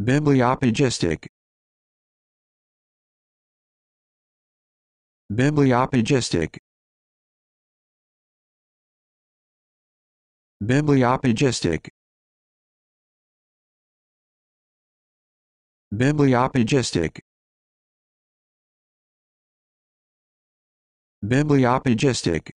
Bibliopagistic Bibliopagistic Bibliopagistic Bibliopagistic Bibliopagistic